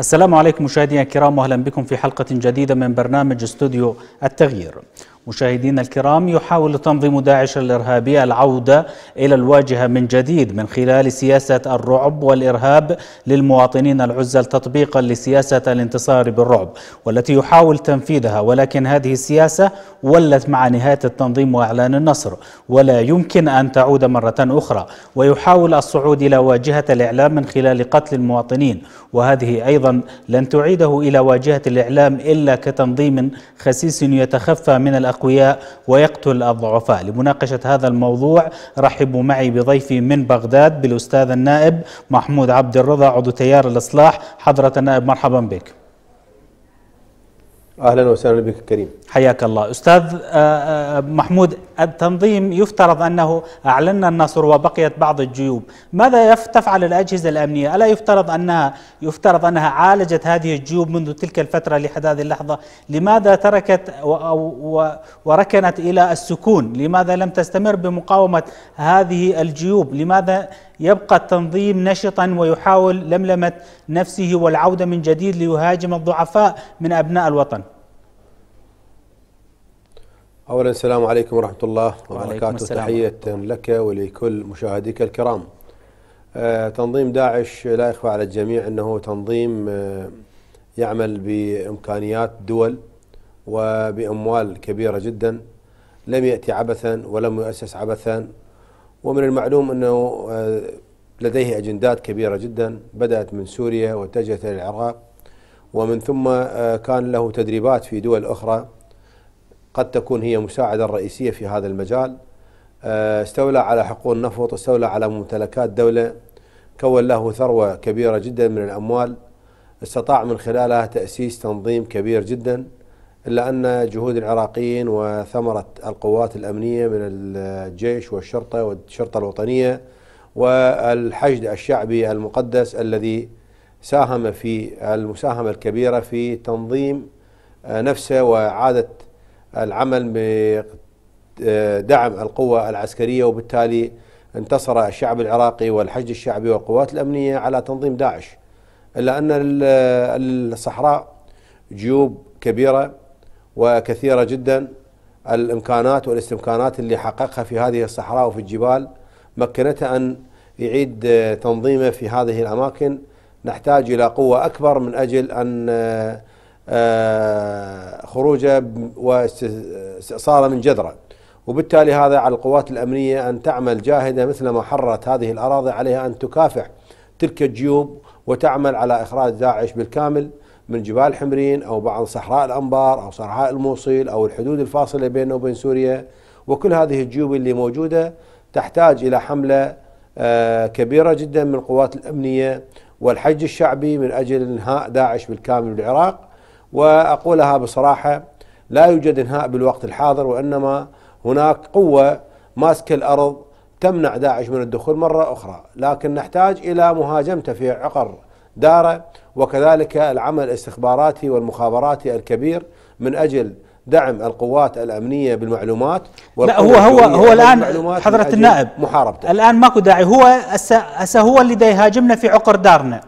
السلام عليكم مشاهدينا الكرام واهلا بكم في حلقه جديده من برنامج استوديو التغيير مشاهدينا الكرام يحاول تنظيم داعش الإرهابي العودة إلى الواجهة من جديد من خلال سياسة الرعب والإرهاب للمواطنين العزل تطبيقا لسياسة الانتصار بالرعب والتي يحاول تنفيذها ولكن هذه السياسة ولت مع نهاية التنظيم وإعلان النصر ولا يمكن أن تعود مرة أخرى ويحاول الصعود إلى واجهة الإعلام من خلال قتل المواطنين وهذه أيضا لن تعيده إلى واجهة الإعلام إلا كتنظيم خسيس يتخفى من الأقل الأقوياء ويقتل الضعفاء لمناقشة هذا الموضوع رحبوا معي بضيفي من بغداد بالأستاذ النائب محمود عبد الرضا عضو تيار الإصلاح حضرة النائب مرحبا بك اهلا وسهلا بك كريم حياك الله استاذ آه، آه، محمود التنظيم يفترض انه اعلن النصر وبقيت بعض الجيوب ماذا تفعل الاجهزه الامنيه الا يفترض انها يفترض انها عالجت هذه الجيوب منذ تلك الفتره لحد هذه اللحظه لماذا تركت وركنت الى السكون لماذا لم تستمر بمقاومه هذه الجيوب لماذا يبقى التنظيم نشطا ويحاول لملمة نفسه والعودة من جديد ليهاجم الضعفاء من أبناء الوطن أولا السلام عليكم ورحمة الله وبركاته تحية لك ولكل مشاهديك الكرام آه، تنظيم داعش لا يخفى على الجميع أنه تنظيم آه، يعمل بإمكانيات دول وبأموال كبيرة جدا لم يأتي عبثا ولم يؤسس عبثا ومن المعلوم أنه آه، لديه أجندات كبيرة جدا بدأت من سوريا واتجهت إلى العراق ومن ثم آه، كان له تدريبات في دول أخرى قد تكون هي مساعدة رئيسية في هذا المجال آه، استولى على حقول نفط استولى على ممتلكات دولة كون له ثروة كبيرة جدا من الأموال استطاع من خلالها تأسيس تنظيم كبير جدا إلا أن جهود العراقيين وثمرة القوات الأمنية من الجيش والشرطة والشرطة الوطنية والحشد الشعبي المقدس الذي ساهم في المساهمة الكبيرة في تنظيم نفسه وإعادة العمل بدعم القوة العسكرية وبالتالي انتصر الشعب العراقي والحشد الشعبي والقوات الأمنية على تنظيم داعش إلا أن الصحراء جيوب كبيرة وكثيرة جدا الإمكانات والاستمكانات اللي حققها في هذه الصحراء وفي الجبال مكنته أن يعيد تنظيمه في هذه الأماكن نحتاج إلى قوة أكبر من أجل أن آه، آه، خروجه واستئصاله من جذره وبالتالي هذا على القوات الأمنية أن تعمل جاهدة مثل ما حررت هذه الأراضي عليها أن تكافح تلك الجيوب وتعمل على إخراج داعش بالكامل من جبال حمرين أو بعض صحراء الأنبار أو صحراء الموصل أو الحدود الفاصلة بيننا وبين سوريا وكل هذه الجيوب اللي موجودة تحتاج إلى حملة آه، كبيرة جدا من القوات الأمنية والحج الشعبي من أجل إنهاء داعش بالكامل بالعراق وأقولها بصراحة لا يوجد إنهاء بالوقت الحاضر وإنما هناك قوة ماسكة الأرض تمنع داعش من الدخول مرة أخرى لكن نحتاج إلى مهاجمته في عقر داره وكذلك العمل الاستخباراتي والمخابراتي الكبير من اجل دعم القوات الامنيه بالمعلومات لا هو هو هو الان حضره النائب محاربته الان ماكو داعي هو هسه هو اللي دا يهاجمنا في عقر دارنا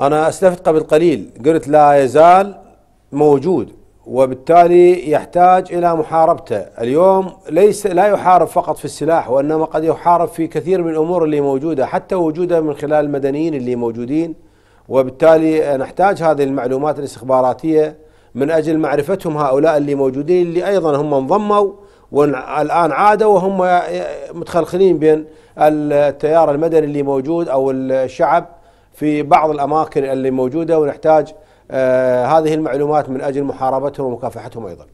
انا اسلفت قبل قليل قلت لا يزال موجود وبالتالي يحتاج الى محاربته، اليوم ليس لا يحارب فقط في السلاح وانما قد يحارب في كثير من الامور اللي موجوده حتى وجوده من خلال المدنيين اللي موجودين وبالتالي نحتاج هذه المعلومات الاستخباراتيه من اجل معرفتهم هؤلاء اللي موجودين اللي ايضا هم انضموا والان عادوا وهم متخلخلين بين التيار المدني اللي موجود او الشعب في بعض الاماكن اللي موجوده ونحتاج آه، هذه المعلومات من أجل محاربتهم ومكافحتهم أيضا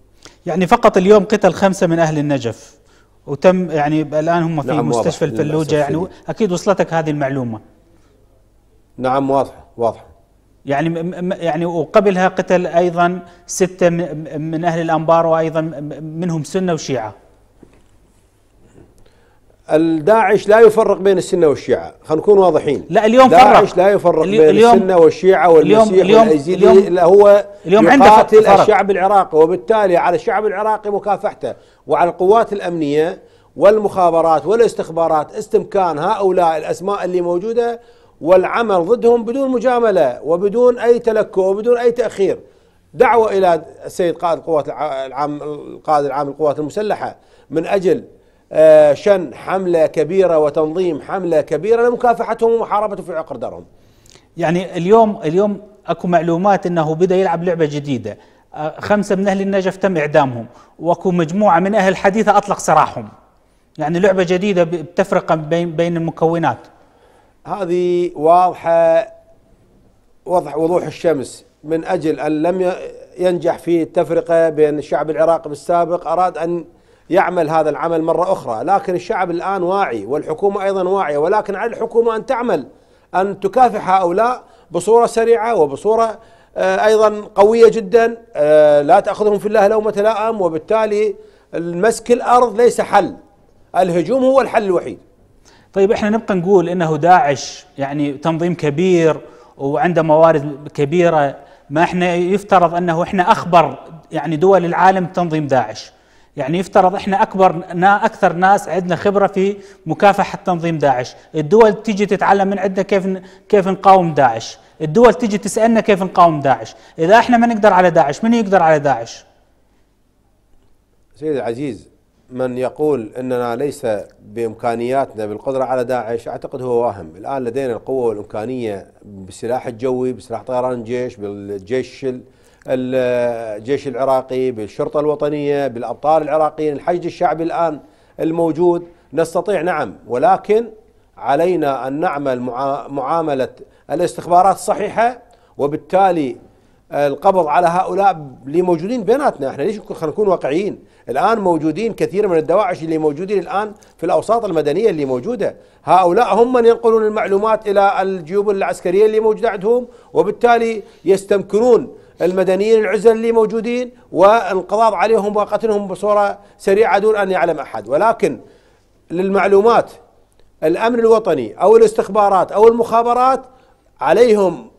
يعني فقط اليوم قتل خمسة من أهل النجف وتم يعني الآن هم في نعم مستشفى الفلوجة يعني أكيد وصلتك هذه المعلومة نعم واضحة واضحة يعني يعني وقبلها قتل ايضا سته من اهل الانبار وايضا منهم سنه وشيعه الداعش لا يفرق بين السنه والشيعه خلينا نكون واضحين لا اليوم فرق داعش لا يفرق اليوم بين اليوم السنه والشيعه والمسيح اليوم والايزيدي اليوم هو اليوم يقاتل فرق الشعب العراقي وبالتالي على الشعب العراقي مكافحته وعلى القوات الامنيه والمخابرات والاستخبارات استمكان هؤلاء الاسماء اللي موجوده والعمل ضدهم بدون مجامله وبدون اي تلكؤ وبدون اي تاخير دعوه الى السيد قائد القوات العام القائد العام للقوات المسلحه من اجل آه، شن حملة كبيرة وتنظيم حملة كبيرة لمكافحتهم ومحاربتهم في عقر دارهم يعني اليوم اليوم اكو معلومات انه بدا يلعب لعبه جديده آه، خمسه من اهل النجف تم اعدامهم واكو مجموعه من اهل الحديثه اطلق سراحهم يعني لعبه جديده بتفرق بين بين المكونات هذه واضحه وضح وضوح الشمس من اجل ان لم ينجح في التفرقه بين الشعب العراقي بالسابق اراد ان يعمل هذا العمل مرة أخرى لكن الشعب الآن واعي والحكومة أيضا واعية ولكن على الحكومة أن تعمل أن تكافح هؤلاء بصورة سريعة وبصورة آه، أيضا قوية جدا آه، لا تأخذهم في الله لومة لائم وبالتالي مسك الأرض ليس حل الهجوم هو الحل الوحيد طيب احنا نبقى نقول انه داعش يعني تنظيم كبير وعنده موارد كبيره ما احنا يفترض انه احنا اخبر يعني دول العالم تنظيم داعش يعني يفترض احنا اكبر نا اكثر ناس عندنا خبره في مكافحه تنظيم داعش، الدول تيجي تتعلم من عندنا كيف كيف نقاوم داعش، الدول تيجي تسالنا كيف نقاوم داعش، اذا احنا ما نقدر على داعش، من يقدر على داعش؟ سيدي العزيز من يقول اننا ليس بامكانياتنا بالقدره على داعش اعتقد هو واهم، الان لدينا القوه والامكانيه بالسلاح الجوي، بسلاح طيران الجيش، بالجيش الجيش العراقي بالشرطة الوطنية بالأبطال العراقيين الحشد الشعبي الآن الموجود نستطيع نعم ولكن علينا أن نعمل معاملة الاستخبارات الصحيحة وبالتالي القبض على هؤلاء اللي موجودين بيناتنا احنا ليش خلينا نكون واقعيين الان موجودين كثير من الدواعش اللي موجودين الان في الاوساط المدنيه اللي موجوده هؤلاء هم من ينقلون المعلومات الى الجيوب العسكريه اللي موجوده عندهم وبالتالي يستمكنون المدنيين العزل اللي موجودين والانقضاض عليهم وقتلهم بصورة سريعة دون أن يعلم أحد ولكن للمعلومات الأمن الوطني أو الاستخبارات أو المخابرات عليهم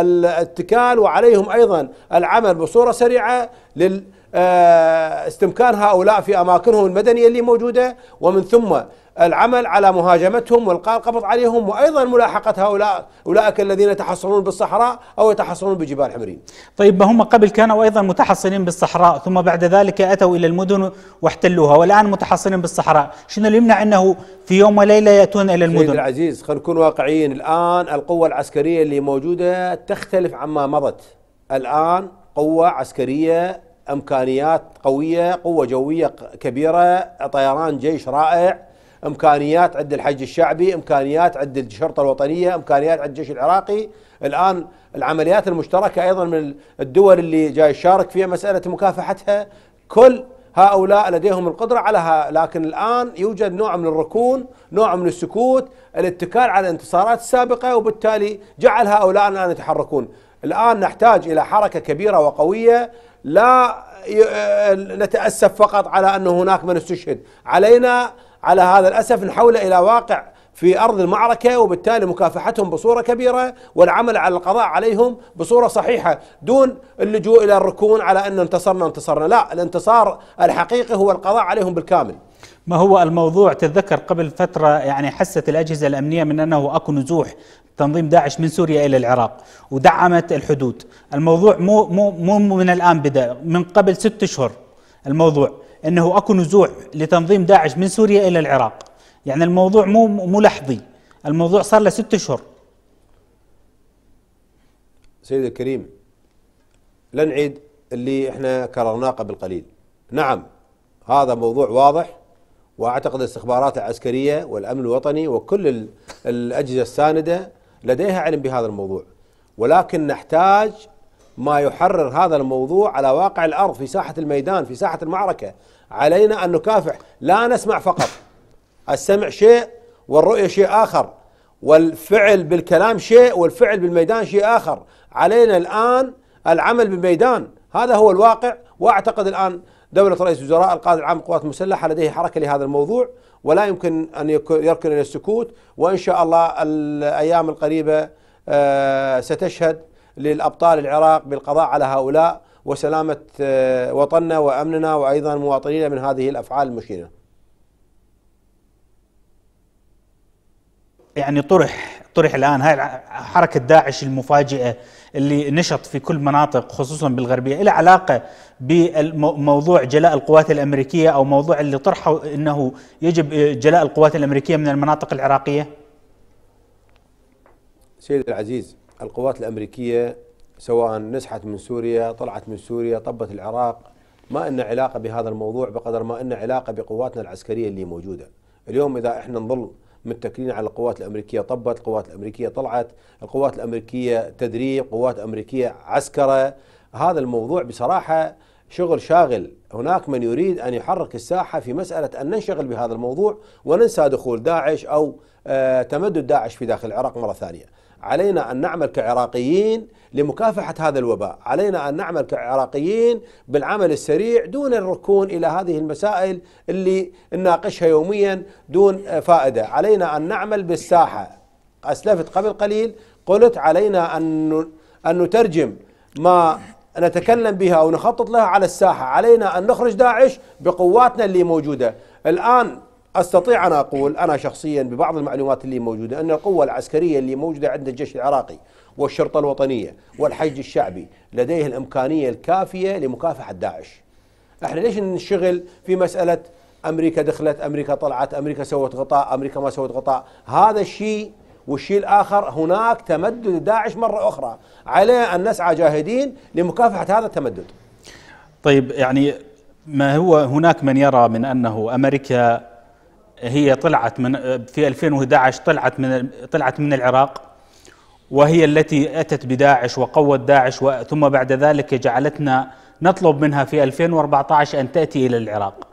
الاتكال وعليهم أيضا العمل بصورة سريعة لل آه، استمكان هؤلاء في أماكنهم المدنية اللي موجودة ومن ثم العمل على مهاجمتهم والقاء القبض عليهم وايضا ملاحقه هؤلاء اولئك الذين يتحصنون بالصحراء او يتحصنون بجبال حمرين. طيب هم قبل كانوا ايضا متحصنين بالصحراء ثم بعد ذلك اتوا الى المدن واحتلوها والان متحصنين بالصحراء، شنو اللي يمنع انه في يوم وليله ياتون الى المدن؟ سيد العزيز خلينا نكون واقعيين الان القوه العسكريه اللي موجوده تختلف عما مضت. الان قوه عسكريه امكانيات قويه قوه جويه كبيره طيران جيش رائع امكانيات عند الحج الشعبي امكانيات عند الشرطه الوطنيه امكانيات عند الجيش العراقي الان العمليات المشتركه ايضا من الدول اللي جاي تشارك فيها مساله مكافحتها كل هؤلاء لديهم القدرة على لكن الآن يوجد نوع من الركون نوع من السكوت الاتكال على الانتصارات السابقة وبالتالي جعل هؤلاء الآن يتحركون الآن نحتاج إلى حركة كبيرة وقوية لا أه، نتأسف فقط على أن هناك من استشهد علينا على هذا الأسف نحول إلى واقع في أرض المعركة وبالتالي مكافحتهم بصورة كبيرة والعمل على القضاء عليهم بصورة صحيحة دون اللجوء إلى الركون على أن انتصرنا انتصرنا لا الانتصار الحقيقي هو القضاء عليهم بالكامل ما هو الموضوع تتذكر قبل فترة يعني حست الأجهزة الأمنية من أنه أكو نزوح تنظيم داعش من سوريا الى العراق ودعمت الحدود الموضوع مو مو مو من الان بدا من قبل ست اشهر الموضوع انه اكو نزوع لتنظيم داعش من سوريا الى العراق يعني الموضوع مو مو لحظي الموضوع صار له ست اشهر سيد الكريم لا نعيد اللي احنا كررناه قبل قليل نعم هذا موضوع واضح واعتقد الاستخبارات العسكريه والامن الوطني وكل الاجهزه السانده لديها علم بهذا الموضوع ولكن نحتاج ما يحرر هذا الموضوع على واقع الارض في ساحه الميدان في ساحه المعركه علينا ان نكافح لا نسمع فقط السمع شيء والرؤيه شيء اخر والفعل بالكلام شيء والفعل بالميدان شيء اخر علينا الان العمل بالميدان هذا هو الواقع واعتقد الان دولة رئيس الوزراء القائد العام للقوات المسلحة لديه حركة لهذا الموضوع ولا يمكن أن يركن إلى السكوت وإن شاء الله الأيام القريبة آه، ستشهد للأبطال العراق بالقضاء على هؤلاء وسلامة آه، وطننا وأمننا وأيضا مواطنينا من هذه الأفعال المشينة يعني طرح طرح الآن هاي حركة داعش المفاجئة اللي نشط في كل مناطق خصوصا بالغربية إلى علاقة بموضوع جلاء القوات الأمريكية أو موضوع اللي طرحه أنه يجب جلاء القوات الأمريكية من المناطق العراقية سيد العزيز القوات الأمريكية سواء نسحت من سوريا طلعت من سوريا طبت العراق ما إن علاقة بهذا الموضوع بقدر ما إن علاقة بقواتنا العسكرية اللي موجودة اليوم إذا إحنا نظل متكلين على القوات الامريكيه طبت القوات الامريكيه طلعت القوات الامريكيه تدريب قوات امريكيه عسكره هذا الموضوع بصراحه شغل شاغل هناك من يريد أن يحرك الساحة في مسألة أن ننشغل بهذا الموضوع وننسى دخول داعش أو آه، تمدد داعش في داخل العراق مرة ثانية علينا أن نعمل كعراقيين لمكافحة هذا الوباء علينا أن نعمل كعراقيين بالعمل السريع دون الركون إلى هذه المسائل اللي نناقشها يوميا دون فائدة علينا أن نعمل بالساحة أسلفت قبل قليل قلت علينا أن أن نترجم ما نتكلم بها أو نخطط لها على الساحة علينا أن نخرج داعش بقواتنا اللي موجودة الآن استطيع ان اقول انا شخصيا ببعض المعلومات اللي موجوده ان القوه العسكريه اللي موجوده عند الجيش العراقي والشرطه الوطنيه والحج الشعبي لديه الامكانيه الكافيه لمكافحه داعش. احنا ليش ننشغل في مساله امريكا دخلت، امريكا طلعت، امريكا سوت غطاء، امريكا ما سوت غطاء، هذا الشيء والشيء الاخر هناك تمدد داعش مره اخرى، عليه ان نسعى جاهدين لمكافحه هذا التمدد. طيب يعني ما هو هناك من يرى من انه امريكا هي طلعت من في 2011 طلعت من طلعت من العراق وهي التي اتت بداعش وقوت داعش ثم بعد ذلك جعلتنا نطلب منها في 2014 ان تاتي الى العراق.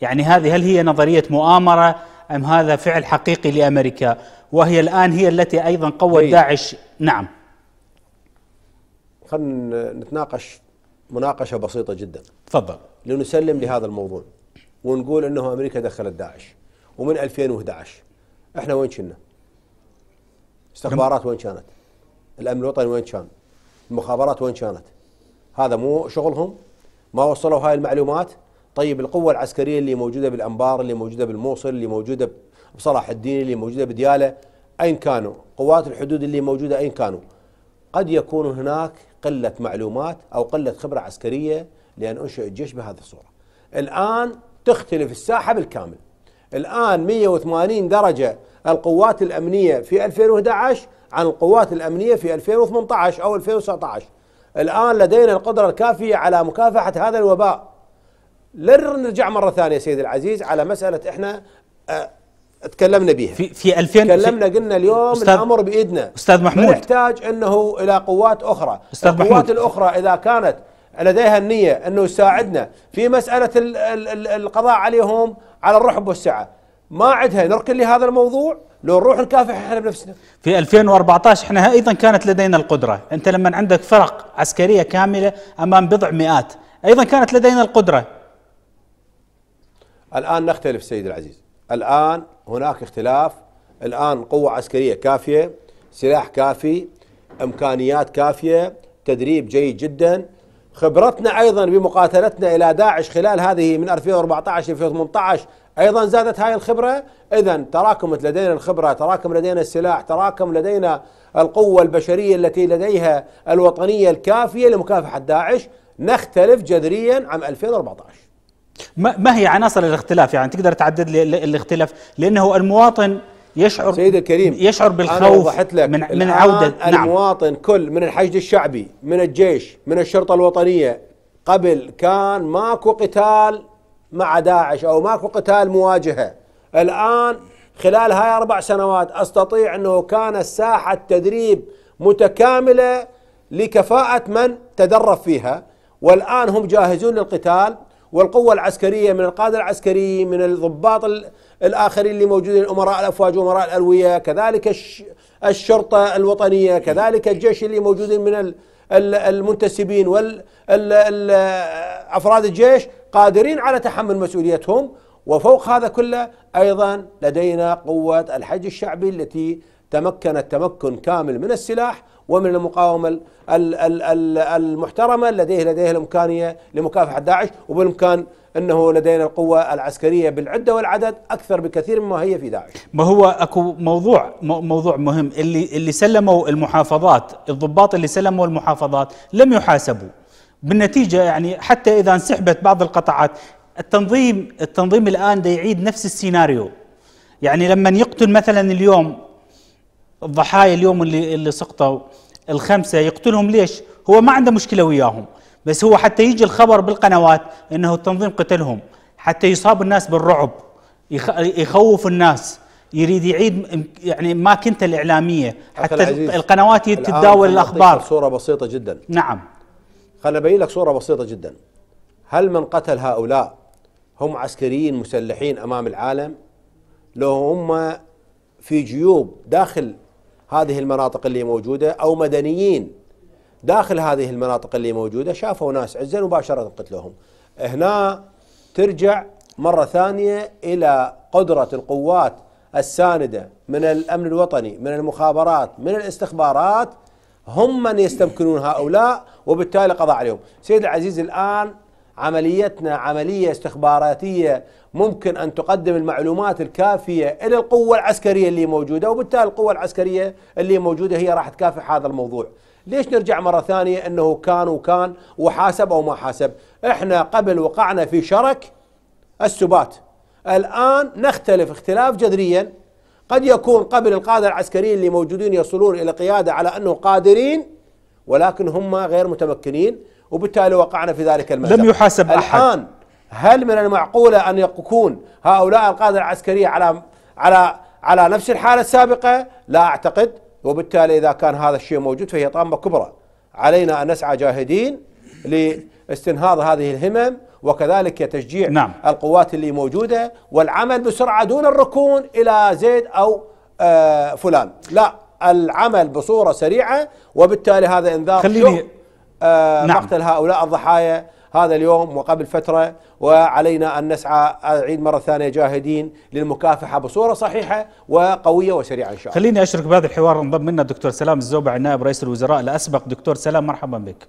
يعني هذه هل هي نظريه مؤامره ام هذا فعل حقيقي لامريكا وهي الان هي التي ايضا قوت طيب. داعش نعم. خلينا نتناقش مناقشه بسيطه جدا. تفضل. لنسلم لهذا الموضوع ونقول انه امريكا دخلت داعش. ومن 2011 احنا وين كنا؟ استخبارات وين كانت؟ الامن الوطني وين كان؟ المخابرات وين كانت؟ هذا مو شغلهم؟ ما وصلوا هاي المعلومات؟ طيب القوة العسكرية اللي موجودة بالأنبار اللي موجودة بالموصل اللي موجودة بصلاح الدين اللي موجودة بديالة أين كانوا قوات الحدود اللي موجودة أين كانوا قد يكون هناك قلة معلومات أو قلة خبرة عسكرية لأن أنشئ الجيش بهذه الصورة الآن تختلف الساحة بالكامل الآن 180 درجة القوات الأمنية في 2011 عن القوات الأمنية في 2018 أو 2019 الآن لدينا القدرة الكافية على مكافحة هذا الوباء لن نرجع مرة ثانية سيد العزيز على مسألة إحنا آه، تكلمنا بها في في 2000 تكلمنا قلنا اليوم أستاذ الامر بايدنا استاذ محمود نحتاج انه الى قوات اخرى أستاذ القوات محمود. الاخرى اذا كانت لديها النية أنه يساعدنا في مسألة القضاء عليهم على الرحب والسعة ما عندها نركن لهذا الموضوع لو نروح نكافح احنا بنفسنا في 2014 احنا ايضا كانت لدينا القدره انت لما عندك فرق عسكريه كامله امام بضع مئات ايضا كانت لدينا القدره الان نختلف سيد العزيز الان هناك اختلاف الان قوه عسكريه كافيه سلاح كافي امكانيات كافيه تدريب جيد جدا خبرتنا ايضا بمقاتلتنا الى داعش خلال هذه من 2014 ل 2018 ايضا زادت هاي الخبره اذا تراكمت لدينا الخبره تراكم لدينا السلاح تراكم لدينا القوه البشريه التي لديها الوطنيه الكافيه لمكافحه داعش نختلف جذريا عن 2014 ما هي عناصر الاختلاف يعني تقدر تعدد لي الاختلاف لانه المواطن يشعر سيد الكريم يشعر بالخوف لك من من عوده نعم المواطن كل من الحشد الشعبي من الجيش من الشرطه الوطنيه قبل كان ماكو قتال مع داعش او ماكو قتال مواجهه الان خلال هاي اربع سنوات استطيع انه كان ساحه تدريب متكامله لكفاءه من تدرب فيها والان هم جاهزون للقتال والقوه العسكريه من القاده العسكريين من الضباط الآخرين اللي موجودين أمراء الأفواج وأمراء الألوية كذلك الشرطة الوطنية كذلك الجيش اللي موجودين من المنتسبين والافراد الجيش قادرين على تحمل مسؤوليتهم وفوق هذا كله أيضا لدينا قوة الحج الشعبي التي تمكنت تمكن كامل من السلاح ومن المقاومة المحترمة لديه لديه الإمكانية لمكافحة داعش وبالإمكان انه لدينا القوه العسكريه بالعده والعدد اكثر بكثير مما هي في داعش. ما هو اكو موضوع موضوع مهم اللي اللي سلموا المحافظات، الضباط اللي سلموا المحافظات لم يحاسبوا. بالنتيجه يعني حتى اذا انسحبت بعض القطاعات التنظيم التنظيم الان دا يعيد نفس السيناريو. يعني لما يقتل مثلا اليوم الضحايا اليوم اللي اللي سقطوا الخمسه يقتلهم ليش؟ هو ما عنده مشكله وياهم، بس هو حتى يجي الخبر بالقنوات انه التنظيم قتلهم حتى يصاب الناس بالرعب يخوف الناس يريد يعيد يعني ماكنته الاعلاميه حتى القنوات تتداول الاخبار صوره بسيطه جدا نعم خليني ابين لك صوره بسيطه جدا هل من قتل هؤلاء هم عسكريين مسلحين امام العالم لو هم في جيوب داخل هذه المناطق اللي موجوده او مدنيين داخل هذه المناطق اللي موجوده شافوا ناس عزل مباشره قتلوهم. هنا ترجع مره ثانيه الى قدره القوات السانده من الامن الوطني، من المخابرات، من الاستخبارات هم من يستمكنون هؤلاء وبالتالي قضى عليهم. سيد العزيز الان عمليتنا عمليه استخباراتيه ممكن ان تقدم المعلومات الكافيه الى القوه العسكريه اللي موجوده وبالتالي القوه العسكريه اللي موجوده هي راح تكافح هذا الموضوع. ليش نرجع مرة ثانية أنه كان وكان وحاسب أو ما حاسب إحنا قبل وقعنا في شرك السبات الآن نختلف اختلاف جذريا قد يكون قبل القادة العسكريين اللي موجودين يصلون إلى قيادة على أنه قادرين ولكن هم غير متمكنين وبالتالي وقعنا في ذلك المأزق لم يحاسب أحد الآن هل من المعقولة أن يكون هؤلاء القادة العسكرية على على على نفس الحالة السابقة؟ لا أعتقد وبالتالي إذا كان هذا الشيء موجود فهي طامة كبرى علينا أن نسعى جاهدين لاستنهاض هذه الهمم وكذلك تشجيع نعم. القوات اللي موجودة والعمل بسرعة دون الركون إلى زيد أو آه فلان لا العمل بصورة سريعة وبالتالي هذا إنذار خليني آه نعم. مقتل هؤلاء الضحايا هذا اليوم وقبل فترة وعلينا أن نسعى أعيد مرة ثانية جاهدين للمكافحة بصورة صحيحة وقوية وسريعة إن شاء الله خليني أشرك بهذا الحوار انضم منا الدكتور سلام الزوبع نائب رئيس الوزراء الأسبق دكتور سلام مرحبا بك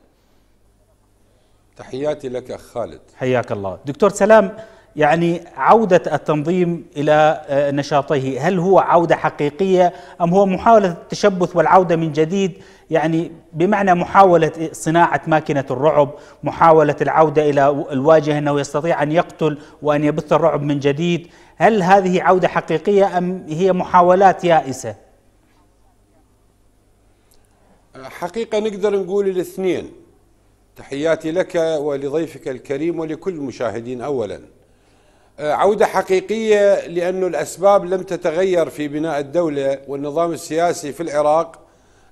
تحياتي لك أخ خالد حياك الله دكتور سلام يعني عودة التنظيم إلى آه، نشاطه هل هو عودة حقيقية أم هو محاولة التشبث والعودة من جديد يعني بمعنى محاولة صناعة ماكنة الرعب محاولة العودة إلى الواجهة أنه يستطيع أن يقتل وأن يبث الرعب من جديد هل هذه عودة حقيقية أم هي محاولات يائسة حقيقة نقدر نقول الاثنين تحياتي لك ولضيفك الكريم ولكل المشاهدين أولاً آه، عودة حقيقية لأن الأسباب لم تتغير في بناء الدولة والنظام السياسي في العراق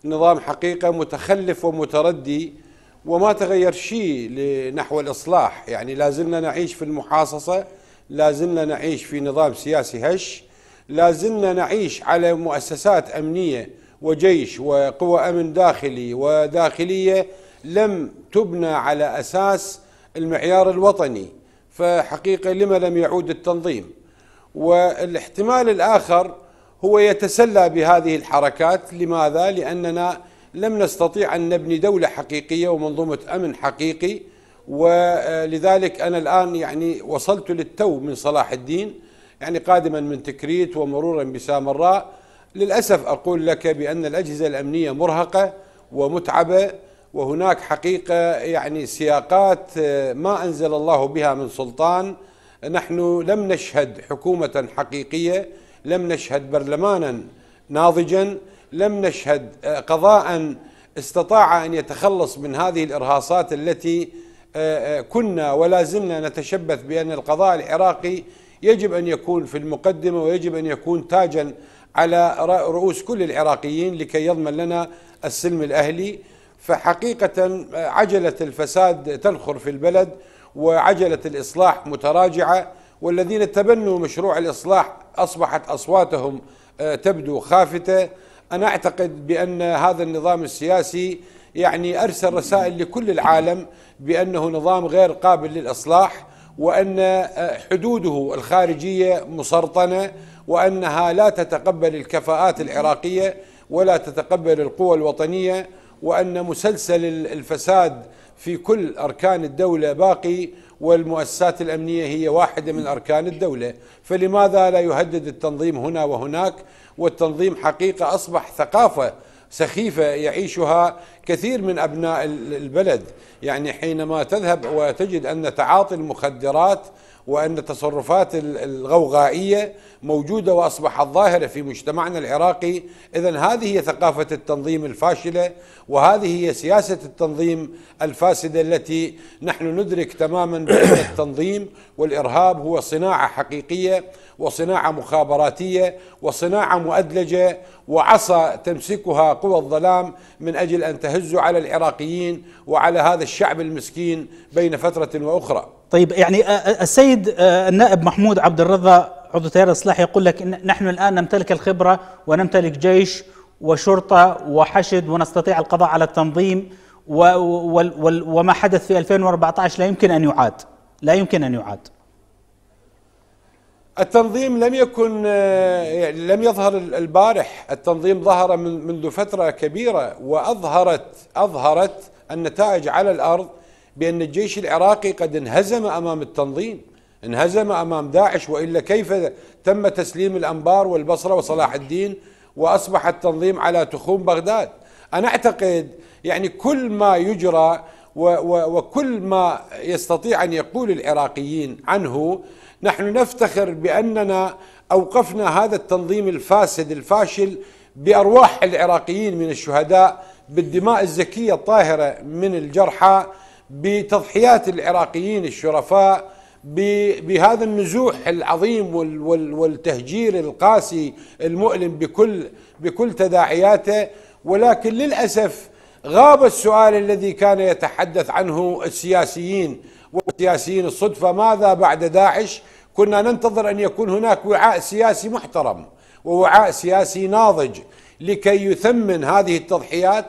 نظام حقيقة متخلف ومتردي وما تغير شيء نحو الإصلاح يعني لازلنا نعيش في المحاصصة لازلنا نعيش في نظام سياسي هش لازلنا نعيش على مؤسسات أمنية وجيش وقوى أمن داخلي وداخلية لم تبنى على أساس المعيار الوطني فحقيقة لما لم يعود التنظيم والاحتمال الآخر هو يتسلى بهذه الحركات لماذا؟ لأننا لم نستطيع أن نبني دولة حقيقية ومنظومة أمن حقيقي ولذلك أنا الآن يعني وصلت للتو من صلاح الدين يعني قادما من تكريت ومرورا بسامراء للأسف أقول لك بأن الأجهزة الأمنية مرهقة ومتعبة وهناك حقيقة يعني سياقات آه، ما أنزل الله بها من سلطان نحن لم نشهد حكومة حقيقية لم نشهد برلمانا ناضجا لم نشهد آه، قضاء استطاع أن يتخلص من هذه الإرهاصات التي آه، كنا ولا زلنا نتشبث بأن القضاء العراقي يجب أن يكون في المقدمة ويجب أن يكون تاجا على رؤوس كل العراقيين لكي يضمن لنا السلم الأهلي فحقيقة عجلة الفساد تنخر في البلد وعجلة الإصلاح متراجعة والذين تبنوا مشروع الإصلاح أصبحت أصواتهم آه، تبدو خافتة أنا أعتقد بأن هذا النظام السياسي يعني أرسل رسائل لكل العالم بأنه نظام غير قابل للإصلاح وأن آه، حدوده الخارجية مسرطنة وأنها لا تتقبل الكفاءات العراقية ولا تتقبل القوى الوطنية وأن مسلسل الفساد في كل أركان الدولة باقي والمؤسسات الأمنية هي واحدة من أركان الدولة فلماذا لا يهدد التنظيم هنا وهناك والتنظيم حقيقة أصبح ثقافة سخيفة يعيشها كثير من أبناء البلد يعني حينما تذهب وتجد أن تعاطي المخدرات وأن التصرفات الغوغائية موجودة وأصبحت ظاهرة في مجتمعنا العراقي إذا هذه هي ثقافة التنظيم الفاشلة وهذه هي سياسة التنظيم الفاسدة التي نحن ندرك تماما بأن التنظيم والإرهاب هو صناعة حقيقية وصناعة مخابراتية وصناعة مؤدلجة وعصا تمسكها قوى الظلام من أجل أن تهز على العراقيين وعلى هذا الشعب المسكين بين فترة وأخرى طيب يعني السيد النائب محمود عبد الرضا عضو تيار الإصلاح يقول لك إن نحن الآن نمتلك الخبرة ونمتلك جيش وشرطة وحشد ونستطيع القضاء على التنظيم و و و وما حدث في 2014 لا يمكن أن يعاد لا يمكن أن يعاد التنظيم لم يكن يعني لم يظهر البارح التنظيم ظهر منذ فترة كبيرة وأظهرت أظهرت النتائج على الأرض بأن الجيش العراقي قد انهزم أمام التنظيم انهزم أمام داعش وإلا كيف تم تسليم الأنبار والبصرة وصلاح الدين وأصبح التنظيم على تخوم بغداد أنا أعتقد يعني كل ما يجرى وكل ما يستطيع أن يقول العراقيين عنه نحن نفتخر بأننا أوقفنا هذا التنظيم الفاسد الفاشل بأرواح العراقيين من الشهداء بالدماء الزكية الطاهرة من الجرحى بتضحيات العراقيين الشرفاء بهذا النزوح العظيم والتهجير القاسي المؤلم بكل بكل تداعياته ولكن للاسف غاب السؤال الذي كان يتحدث عنه السياسيين والسياسيين الصدفه ماذا بعد داعش؟ كنا ننتظر ان يكون هناك وعاء سياسي محترم ووعاء سياسي ناضج لكي يثمن هذه التضحيات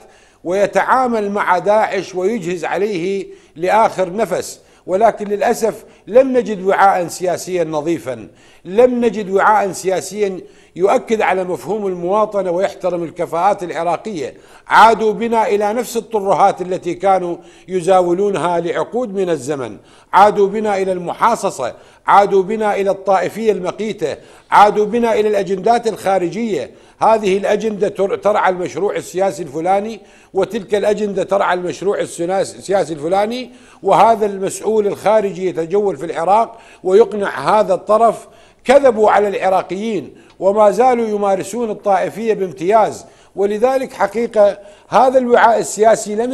ويتعامل مع داعش ويجهز عليه لاخر نفس ولكن للاسف لم نجد وعاء سياسيا نظيفا، لم نجد وعاء سياسيا يؤكد على مفهوم المواطنه ويحترم الكفاءات العراقيه، عادوا بنا الى نفس الطرهات التي كانوا يزاولونها لعقود من الزمن، عادوا بنا الى المحاصصه، عادوا بنا الى الطائفيه المقيته، عادوا بنا الى الاجندات الخارجيه، هذه الأجندة ترعى المشروع السياسي الفلاني وتلك الأجندة ترعى المشروع السياسي الفلاني وهذا المسؤول الخارجي يتجول في العراق ويقنع هذا الطرف كذبوا على العراقيين وما زالوا يمارسون الطائفية بامتياز ولذلك حقيقة هذا الوعاء السياسي لم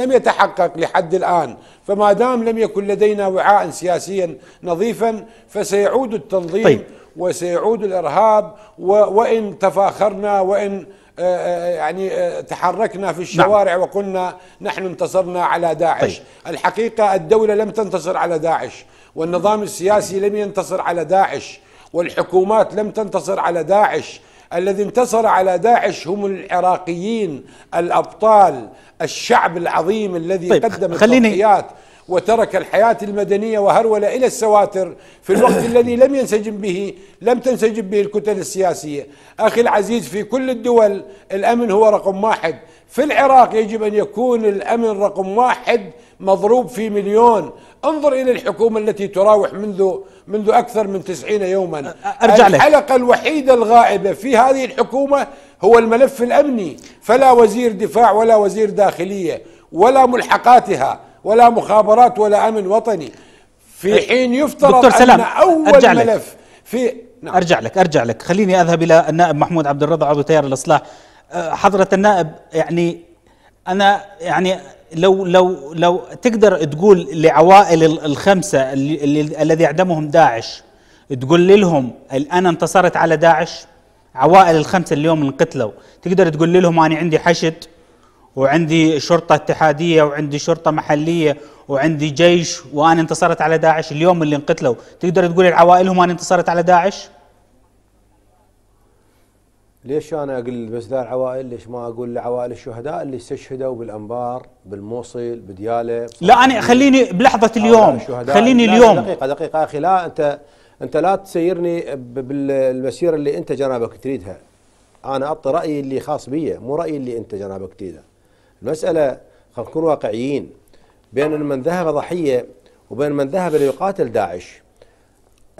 لم يتحقق لحد الآن فما دام لم يكن لدينا وعاء سياسيا نظيفا فسيعود التنظيم طيب. وسيعود الارهاب وان تفاخرنا وان آه، آه، يعني آه، تحركنا في الشوارع نعم. وقلنا نحن انتصرنا على داعش طيب. الحقيقه الدوله لم تنتصر على داعش والنظام السياسي لم ينتصر على داعش والحكومات لم تنتصر على داعش الذي انتصر على داعش هم العراقيين الابطال الشعب العظيم الذي طيب. قدم التضحيات وترك الحياة المدنية وهرول إلى السواتر في الوقت الذي لم ينسجم به لم تنسجم به الكتل السياسية أخي العزيز في كل الدول الأمن هو رقم واحد في العراق يجب أن يكون الأمن رقم واحد مضروب في مليون انظر إلى الحكومة التي تراوح منذ منذ أكثر من تسعين يوما أرجع لك. الحلقة الوحيدة الغائبة في هذه الحكومة هو الملف الأمني فلا وزير دفاع ولا وزير داخلية ولا ملحقاتها ولا مخابرات ولا امن وطني في إيه، حين يفترض دكتور سلام أن اول أرجع ملف لك. في نعم. ارجع لك ارجع لك خليني اذهب الى النائب محمود عبد الرضا عضو تيار الاصلاح أه، حضره النائب يعني انا يعني لو لو لو تقدر تقول لعوائل الخمسه الذي اعدمهم داعش تقول لهم انا انتصرت على داعش عوائل الخمسه اليوم انقتلوا تقدر تقول لهم انا عندي حشد وعندي شرطة اتحادية وعندي شرطة محلية وعندي جيش وأنا انتصرت على داعش اليوم اللي انقتلوا تقدر تقول لعوائلهم أنا انتصرت على داعش ليش أنا أقول بس ذا العوائل ليش ما أقول لعوائل الشهداء اللي استشهدوا بالأنبار بالموصل بديالة لا أنا خليني بلحظة اليوم خليني اليوم دقيقة دقيقة أخي لا أنت أنت لا تسيرني بالمسيرة اللي أنت جنابك تريدها أنا أعطي رأيي اللي خاص بي مو رأيي اللي أنت جنابك تريده المسألة خلينا نكون واقعيين بين من ذهب ضحية وبين من ذهب ليقاتل داعش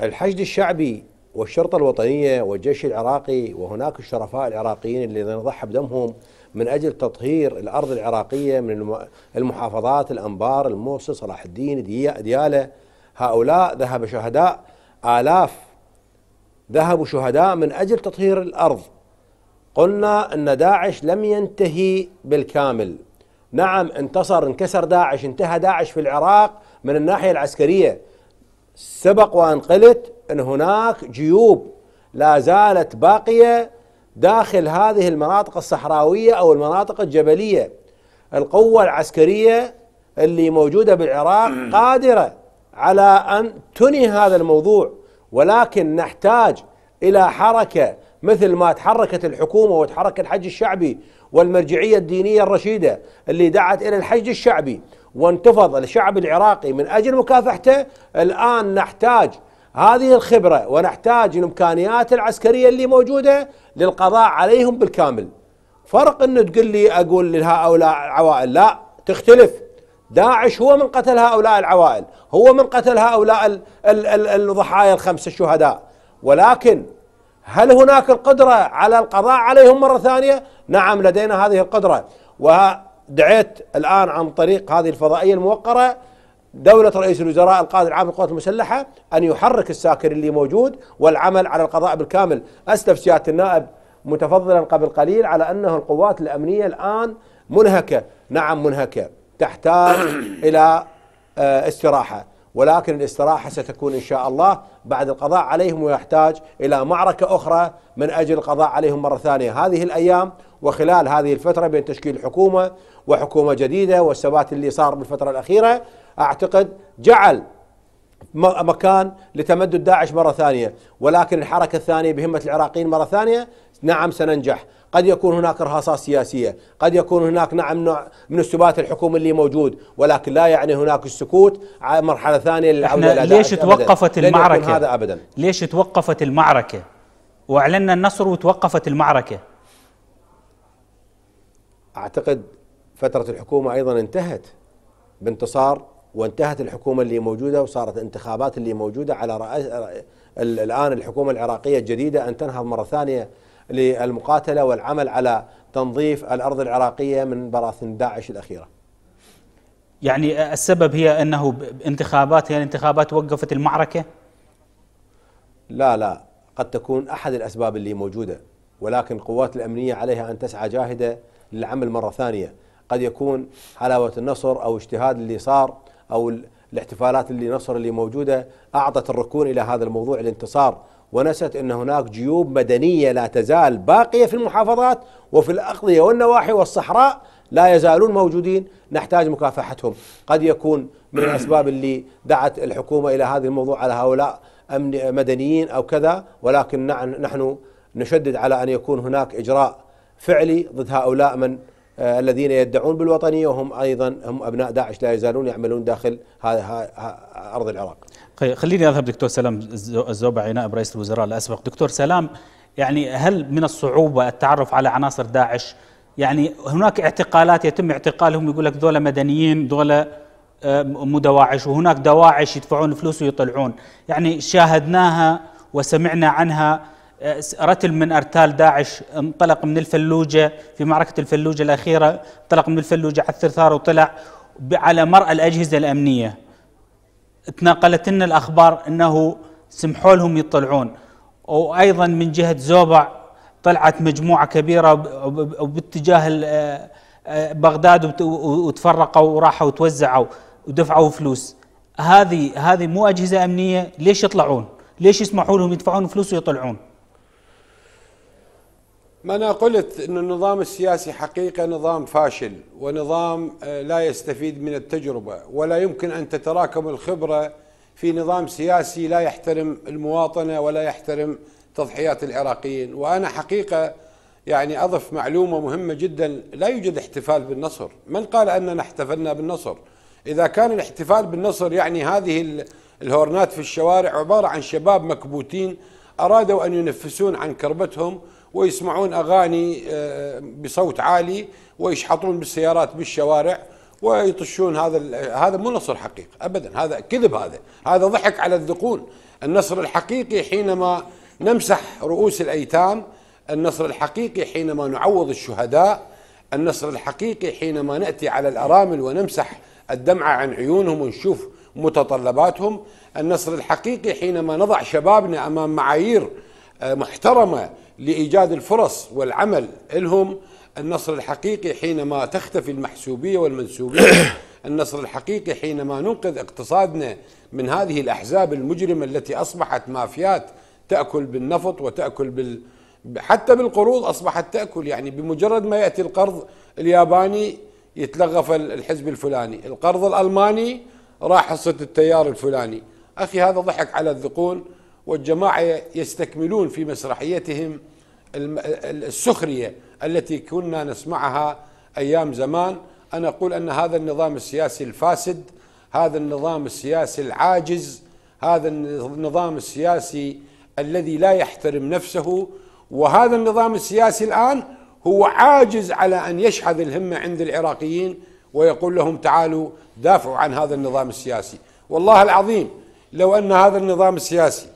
الحشد الشعبي والشرطة الوطنية والجيش العراقي وهناك الشرفاء العراقيين الذين ضحى بدمهم من أجل تطهير الأرض العراقية من المحافظات الأنبار الموصل صلاح الدين ديالة هؤلاء ذهب شهداء آلاف ذهبوا شهداء من أجل تطهير الأرض قلنا أن داعش لم ينتهي بالكامل نعم انتصر انكسر داعش انتهى داعش في العراق من الناحية العسكرية سبق وأن قلت أن هناك جيوب لا زالت باقية داخل هذه المناطق الصحراوية أو المناطق الجبلية القوة العسكرية اللي موجودة بالعراق قادرة على أن تنهي هذا الموضوع ولكن نحتاج إلى حركة مثل ما تحركت الحكومة وتحرك الحج الشعبي والمرجعية الدينية الرشيدة اللي دعت إلى الحج الشعبي وانتفض الشعب العراقي من أجل مكافحته الآن نحتاج هذه الخبرة ونحتاج الإمكانيات العسكرية اللي موجودة للقضاء عليهم بالكامل فرق أنه تقول لي أقول لهؤلاء العوائل لا تختلف داعش هو من قتل هؤلاء العوائل هو من قتل هؤلاء الضحايا الخمسة الشهداء ولكن هل هناك القدرة على القضاء عليهم مرة ثانية نعم لدينا هذه القدرة ودعيت الآن عن طريق هذه الفضائية الموقرة دولة رئيس الوزراء القائد العام للقوات المسلحة أن يحرك الساكن اللي موجود والعمل على القضاء بالكامل أسلف سيادة النائب متفضلا قبل قليل على أنه القوات الأمنية الآن منهكة نعم منهكة تحتاج إلى آه، استراحة ولكن الاستراحة ستكون إن شاء الله بعد القضاء عليهم ويحتاج إلى معركة أخرى من أجل القضاء عليهم مرة ثانية هذه الأيام وخلال هذه الفترة بين تشكيل حكومة وحكومة جديدة والثبات اللي صار بالفترة الأخيرة أعتقد جعل مكان لتمدد داعش مرة ثانية ولكن الحركة الثانية بهمة العراقيين مرة ثانية نعم سننجح قد يكون هناك رهاصات سياسية قد يكون هناك نعم نوع من السبات الحكومي اللي موجود ولكن لا يعني هناك السكوت على مرحلة ثانية إحنا ليش توقفت أبداً. المعركة هذا أبدا ليش توقفت المعركة وأعلنا النصر وتوقفت المعركة أعتقد فترة الحكومة أيضا انتهت بانتصار وانتهت الحكومة اللي موجودة وصارت انتخابات اللي موجودة على رأس الآن الحكومة العراقية الجديدة أن تنهض مرة ثانية للمقاتلة والعمل على تنظيف الأرض العراقية من براثن داعش الأخيرة يعني السبب هي أنه انتخابات هي الانتخابات وقفت المعركة لا لا قد تكون أحد الأسباب اللي موجودة ولكن القوات الأمنية عليها أن تسعى جاهدة للعمل مرة ثانية قد يكون حلاوة النصر أو اجتهاد اللي صار أو الاحتفالات اللي نصر اللي موجودة أعطت الركون إلى هذا الموضوع الانتصار ونست أن هناك جيوب مدنية لا تزال باقية في المحافظات وفي الأقضية والنواحي والصحراء لا يزالون موجودين نحتاج مكافحتهم قد يكون من الأسباب اللي دعت الحكومة إلى هذا الموضوع على هؤلاء أمن مدنيين أو كذا ولكن نحن نشدد على أن يكون هناك إجراء فعلي ضد هؤلاء من آه، الذين يدعون بالوطنيه وهم ايضا هم ابناء داعش لا يزالون يعملون داخل ارض العراق. طيب، خليني اذهب دكتور سلام الزوبعي نائب رئيس الوزراء الاسبق، دكتور سلام يعني هل من الصعوبه التعرف على عناصر داعش؟ يعني هناك اعتقالات يتم اعتقالهم يقول لك ذولا مدنيين ذولا آه، مو دواعش وهناك دواعش يدفعون فلوس ويطلعون، يعني شاهدناها وسمعنا عنها آه، رتل من ارتال داعش انطلق من الفلوجه في معركه الفلوجه الاخيره انطلق من الفلوجه على الثرثار وطلع على مرأى الاجهزه الامنيه تناقلت لنا الاخبار انه سمحوا لهم يطلعون وايضا من جهه زوبع طلعت مجموعه كبيره وباتجاه آه، آه، بغداد وتفرقوا وراحوا وتوزعوا ودفعوا فلوس هذه هذه مو اجهزه امنيه ليش يطلعون؟ ليش يسمحوا لهم يدفعون فلوس ويطلعون؟ ما أنا قلت أن النظام السياسي حقيقة نظام فاشل ونظام آه، لا يستفيد من التجربة ولا يمكن أن تتراكم الخبرة في نظام سياسي لا يحترم المواطنة ولا يحترم تضحيات العراقيين وأنا حقيقة يعني أضف معلومة مهمة جدا لا يوجد احتفال بالنصر من قال أننا احتفلنا بالنصر إذا كان الاحتفال بالنصر يعني هذه الهورنات في الشوارع عبارة عن شباب مكبوتين أرادوا أن ينفسون عن كربتهم ويسمعون اغاني آه، بصوت عالي ويشحطون بالسيارات بالشوارع ويطشون هذا هذا مو نصر حقيقي ابدا هذا كذب هذا هذا ضحك على الذقون النصر الحقيقي حينما نمسح رؤوس الايتام النصر الحقيقي حينما نعوض الشهداء النصر الحقيقي حينما ناتي على الارامل ونمسح الدمعه عن عيونهم ونشوف متطلباتهم النصر الحقيقي حينما نضع شبابنا امام معايير آه، محترمه لإيجاد الفرص والعمل لهم النصر الحقيقي حينما تختفي المحسوبية والمنسوبية النصر الحقيقي حينما ننقذ اقتصادنا من هذه الأحزاب المجرمة التي أصبحت مافيات تأكل بالنفط وتأكل بال حتى بالقروض أصبحت تأكل يعني بمجرد ما يأتي القرض الياباني يتلغف الحزب الفلاني القرض الألماني راح حصة التيار الفلاني أخي هذا ضحك على الذقون والجماعة يستكملون في مسرحيتهم السخرية التي كنا نسمعها أيام زمان أنا أقول أن هذا النظام السياسي الفاسد هذا النظام السياسي العاجز هذا النظام السياسي الذي لا يحترم نفسه وهذا النظام السياسي الآن هو عاجز على أن يشحذ الهمة عند العراقيين ويقول لهم تعالوا دافعوا عن هذا النظام السياسي والله العظيم لو أن هذا النظام السياسي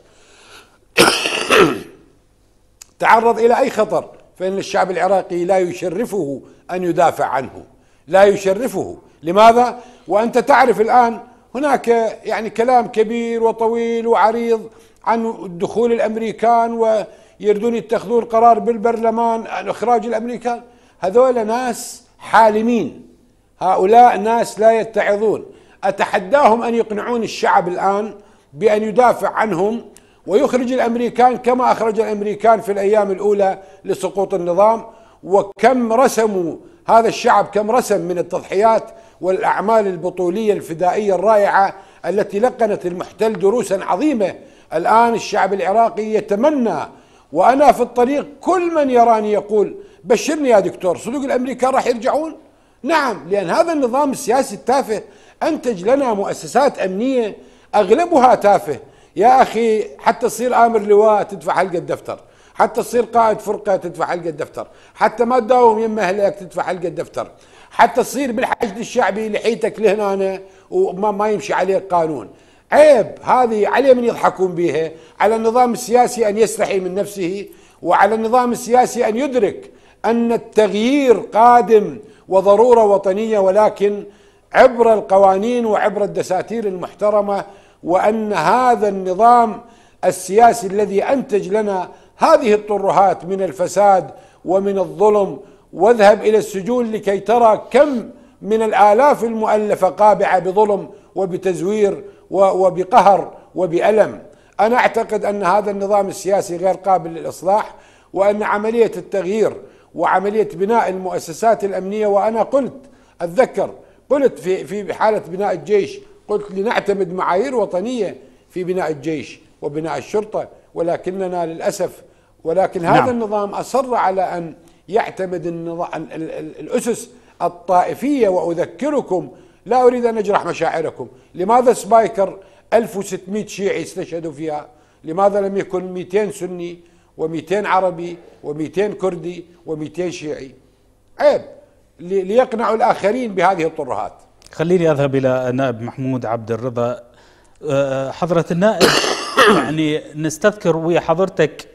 تعرض الى اي خطر فان الشعب العراقي لا يشرفه ان يدافع عنه لا يشرفه لماذا وانت تعرف الان هناك يعني كلام كبير وطويل وعريض عن دخول الامريكان ويردون يتخذون قرار بالبرلمان عن اخراج الامريكان هذول ناس حالمين هؤلاء ناس لا يتعظون اتحداهم ان يقنعون الشعب الان بان يدافع عنهم ويخرج الامريكان كما اخرج الامريكان في الايام الاولى لسقوط النظام وكم رسموا هذا الشعب كم رسم من التضحيات والاعمال البطوليه الفدائيه الرائعه التي لقنت المحتل دروسا عظيمه الان الشعب العراقي يتمنى وانا في الطريق كل من يراني يقول بشرني يا دكتور صدق الامريكان راح يرجعون نعم لان هذا النظام السياسي التافه انتج لنا مؤسسات امنيه اغلبها تافه يا أخي حتى تصير آمر لواء تدفع حلقة دفتر حتى تصير قائد فرقة تدفع حلقة دفتر حتى ما تداوم يم أهلك تدفع حلقة دفتر حتى تصير بالحشد الشعبي لحيتك لهنا وما ما يمشي عليه قانون عيب هذه عليه من يضحكون بها على النظام السياسي أن يستحي من نفسه وعلى النظام السياسي أن يدرك أن التغيير قادم وضرورة وطنية ولكن عبر القوانين وعبر الدساتير المحترمة وان هذا النظام السياسي الذي انتج لنا هذه الطرهات من الفساد ومن الظلم واذهب الى السجون لكي ترى كم من الالاف المؤلفه قابعه بظلم وبتزوير وبقهر وبالم انا اعتقد ان هذا النظام السياسي غير قابل للاصلاح وان عمليه التغيير وعمليه بناء المؤسسات الامنيه وانا قلت اتذكر قلت في في حاله بناء الجيش قلت لنعتمد معايير وطنية في بناء الجيش وبناء الشرطة ولكننا للأسف ولكن نعم. هذا النظام أصر على أن يعتمد الأسس الطائفية وأذكركم لا أريد أن أجرح مشاعركم لماذا سبايكر 1600 شيعي استشهدوا فيها لماذا لم يكن 200 سني و200 عربي و200 كردي و200 شيعي عيب ليقنعوا الآخرين بهذه الطرهات خليني اذهب الى النائب محمود عبد الرضا أه، أه، حضرة النائب يعني نستذكر ويا حضرتك